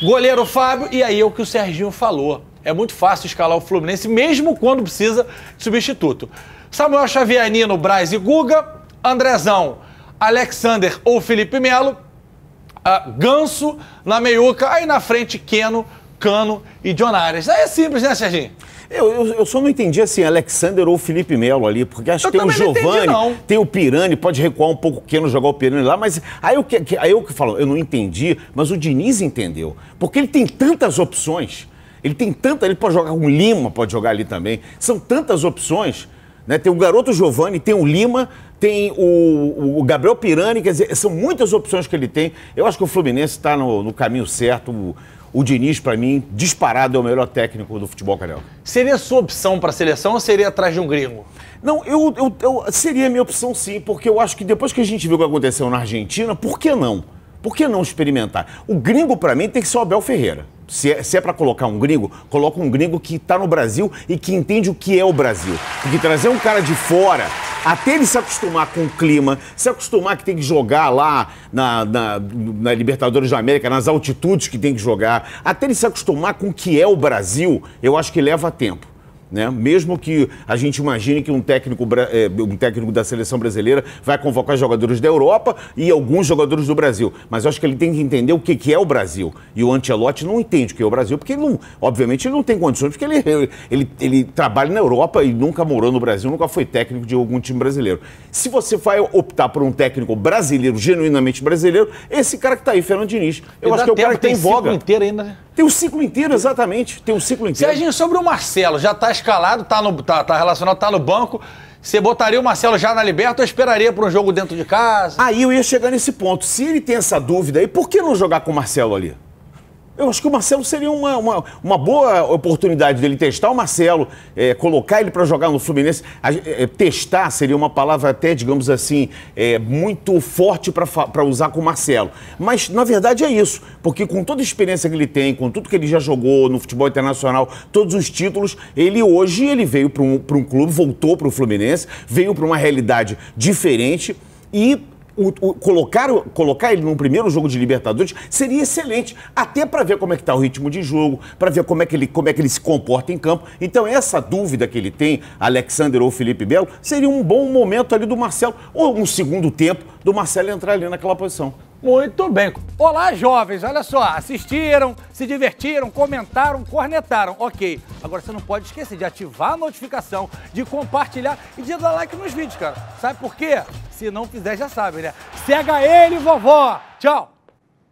Goleiro Fábio, e aí é o que o Serginho falou. É muito fácil escalar o Fluminense, mesmo quando precisa de substituto. Samuel Xavianino, Braz e Guga, Andrezão, Alexander ou Felipe Melo, uh, Ganso na meiuca, aí na frente Keno, Cano e John Arias. Aí é simples, né, Serginho? Eu, eu, eu, só não entendi assim, Alexander ou Felipe Melo ali, porque acho eu que tem o Giovanni, tem o Pirani, pode recuar um pouco Keno jogar o Pirani lá, mas aí eu que, aí eu que falo, eu não entendi, mas o Diniz entendeu. Porque ele tem tantas opções. Ele tem tanta, ele pode jogar um Lima, pode jogar ali também. São tantas opções. Né? Tem o garoto Giovanni, tem o Lima, tem o, o, Gabriel Pirani, quer dizer, são muitas opções que ele tem. Eu acho que o Fluminense está no, no caminho certo. O, o Diniz, para mim, disparado é o melhor técnico do futebol carioca. Seria sua opção para a seleção ou seria atrás de um gringo? Não, eu, eu, eu, seria minha opção sim, porque eu acho que depois que a gente viu o que aconteceu na Argentina, por que não? Por que não experimentar? O gringo, para mim, tem que ser o Abel Ferreira. Se é, é para colocar um gringo, coloca um gringo que está no Brasil e que entende o que é o Brasil. Porque trazer um cara de fora até ele se acostumar com o clima, se acostumar que tem que jogar lá na, na, na Libertadores da América, nas altitudes que tem que jogar, até ele se acostumar com o que é o Brasil, eu acho que leva tempo. Né? Mesmo que a gente imagine que um técnico, eh, um técnico da seleção brasileira vai convocar jogadores da Europa e alguns jogadores do Brasil. Mas eu acho que ele tem que entender o que, é o Brasil. E o Ancelotti não entende o que é o Brasil, porque ele não, obviamente ele não tem condições, porque ele, ele, ele trabalha na Europa e nunca morou no Brasil, nunca foi técnico de algum time brasileiro. Se você vai optar por um técnico brasileiro, genuinamente brasileiro, esse cara que está aí, Fernando Diniz, eu acho que é o cara que tem, tem voga. inteira ainda, né? Tem um ciclo inteiro, exatamente. Tem um ciclo inteiro. Serginho, sobre o Marcelo, já está escalado, está no, tá, tá relacionado, está no banco. Você botaria o Marcelo já na liberta ou esperaria para um jogo dentro de casa? Aí eu ia chegar nesse ponto. Se ele tem essa dúvida aí, por que não jogar com o Marcelo ali? Eu acho que o Marcelo seria uma, uma, uma boa oportunidade dele testar o Marcelo, é, colocar ele para jogar no Fluminense. A, é, testar seria uma palavra até, digamos assim, é, muito forte para usar com o Marcelo. Mas, na verdade, é isso. Porque com toda a experiência que ele tem, com tudo que ele já jogou no futebol internacional, todos os títulos, ele hoje ele veio para um, um clube, voltou para o Fluminense, veio para uma realidade diferente e o, o, colocar, colocar ele num primeiro jogo de Libertadores seria excelente, até para ver como é que está o ritmo de jogo, para ver como é, que ele, como é que ele se comporta em campo. Então, essa dúvida que ele tem, Alexander ou Felipe Belo, seria um bom momento ali do Marcelo, ou um segundo tempo do Marcelo entrar ali naquela posição. Muito bem. Olá, jovens. Olha só, assistiram, se divertiram, comentaram, cornetaram. Ok. Agora você não pode esquecer de ativar a notificação, de compartilhar e de dar like nos vídeos, cara. Sabe por quê? Se não fizer, já sabe, né? Cega ele, vovó! Tchau!